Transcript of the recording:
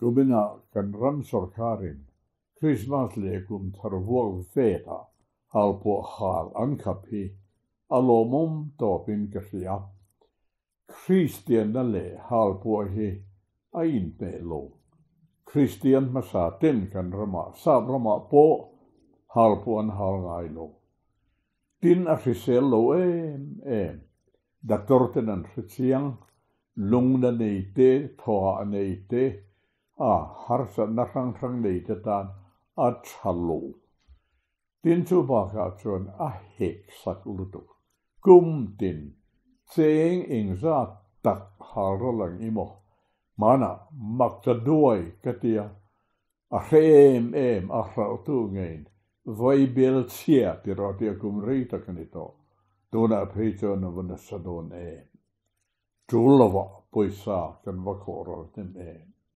gofynna gan ramsor Christmas le legum tarvol feda, albo hal ancapi, alomum dobin gysia. Christian na le halbo hi ein melo. Christian dyn gan kan rama, sab rama po, halbo an hal lo. Dyn a lo, em, em. Da dorten an rhysiang, lwng na neite, toa a neite, a harsa na rhan rhan rhang y dan a talw. Dyn tu bach a trwy'n a hec sac ulwdwg. Gwm dyn, ddeng yng tseng ingsa tak haralang imo. Mae makta duai katia. A rhem em a rhawtw ngain. Fwy bel tia di rodia gwmryd ac yn ito. Dwi'n a peidio yn y fynysadon em. Dwi'n lyfo bwysa gan fy coror dim em.